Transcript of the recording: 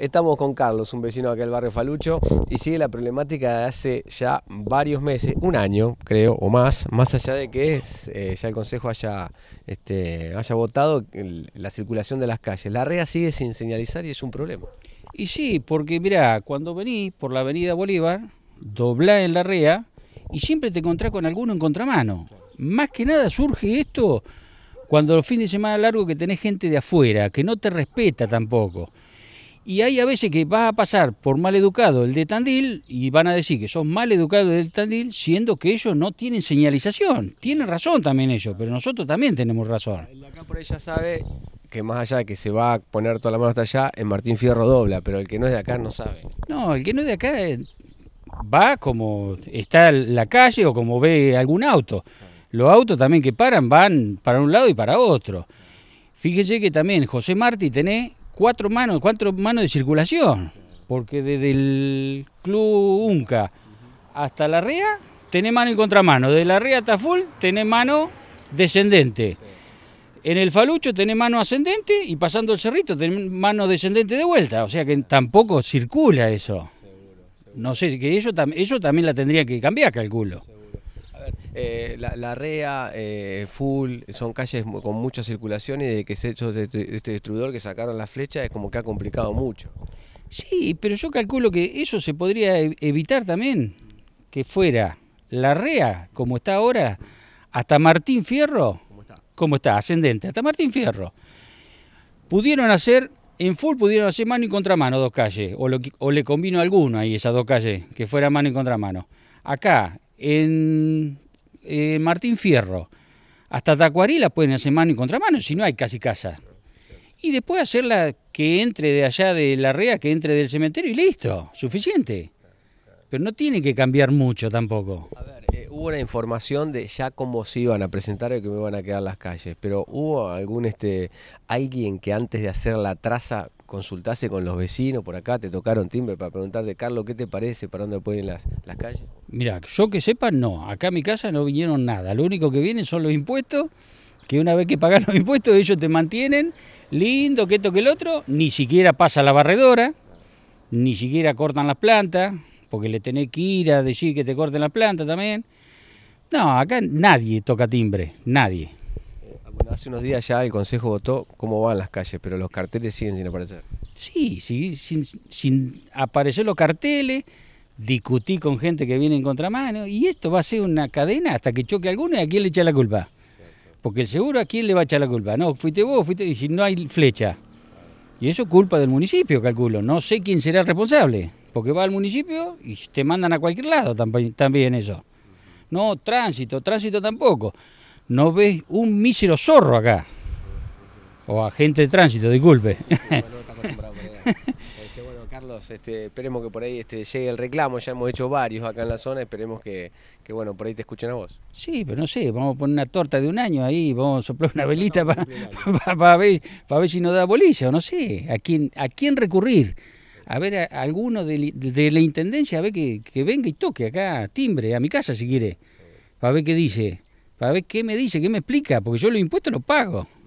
Estamos con Carlos, un vecino de acá del barrio Falucho, y sigue la problemática de hace ya varios meses, un año creo, o más, más allá de que eh, ya el Consejo haya, este, haya votado la circulación de las calles. La REA sigue sin señalizar y es un problema. Y sí, porque mirá, cuando venís por la avenida Bolívar, doblá en la REA y siempre te encontrás con alguno en contramano. Más que nada surge esto cuando los fines de semana largo que tenés gente de afuera, que no te respeta tampoco. Y hay a veces que vas a pasar por mal educado el de Tandil y van a decir que son mal educado del Tandil, siendo que ellos no tienen señalización. Tienen razón también ellos, pero nosotros también tenemos razón. El de acá por ella sabe que más allá de que se va a poner toda la mano hasta allá, en Martín Fierro dobla, pero el que no es de acá no sabe. No, el que no es de acá eh, va como está la calle o como ve algún auto. Los autos también que paran van para un lado y para otro. Fíjese que también José Martí tenés cuatro manos, cuatro manos de circulación, porque desde el Club Unca hasta la ría tenés mano y contramano, de la ría hasta full tenés mano descendente. En el falucho tenés mano ascendente y pasando el cerrito tenés mano descendente de vuelta. O sea que tampoco circula eso. No sé, que eso también la tendría que cambiar, calculo. Eh, la, REA, eh, Full, son calles con mucha circulación y de que se hecho este, destruidor que sacaron la flecha es como que ha complicado mucho. Sí, pero yo calculo que eso se podría e, evitar también, que fuera la REA, como está ahora, hasta Martín Fierro, como está, ascendente, hasta Martín Fierro. Pudieron hacer, en full pudieron hacer mano y contramano dos calles, o, le combino alguno ahí esas dos calles, que fuera mano y contramano. Acá, en eh, Martín Fierro, hasta Tacuarí la pueden hacer mano y contramano, si no hay casi casa. Y después hacerla que entre de allá de la rea, que entre del cementerio y listo, suficiente. Pero no tiene que cambiar mucho tampoco. A ver, eh, hubo una información de ya cómo se iban a presentar y que me iban a quedar las calles, pero hubo algún, este, alguien que antes de hacer la traza consultaste con los vecinos por acá, te tocaron timbre para preguntarte, Carlos, ¿qué te parece para dónde ponen las, las calles? Mira, yo que sepa, no. Acá a mi casa no vinieron nada. Lo único que vienen son los impuestos, que una vez que pagas los impuestos, ellos te mantienen lindo, que esto, que el otro. Ni siquiera pasa la barredora, ni siquiera cortan las plantas, porque le tenés que ir a decir que te corten las plantas también. No, acá nadie toca timbre, nadie hace unos días ya el Consejo votó cómo van las calles, pero los carteles siguen sin aparecer. Sí, sí sin, sin aparecer los carteles, discutí con gente que viene en contramano, y esto va a ser una cadena hasta que choque alguno y a quién le echa la culpa. Porque el seguro a quién le va a echar la culpa. No, fuiste vos, fuiste. Y si no hay flecha. Y eso es culpa del municipio, calculo. No sé quién será el responsable. Porque va al municipio y te mandan a cualquier lado también eso. No, tránsito, tránsito tampoco no ves un mísero zorro acá. O agente de tránsito, disculpe. Eh. Este, bueno, Carlos, este, esperemos que por ahí este, llegue el reclamo, ya hemos hecho varios acá en la zona, esperemos que, bueno, por ahí te escuchen a vos. Sí, pero no sé, vamos a poner una torta de un año ahí, vamos a soplar una velita para para ver, si nos da bolilla, o no sé, a quién, a quién recurrir. A ver, a, alguno de, la Intendencia, a ver que, que venga y toque acá, timbre, a mi casa si quiere, para ver qué dice para ver qué me dice, qué me explica, porque yo los impuestos los pago.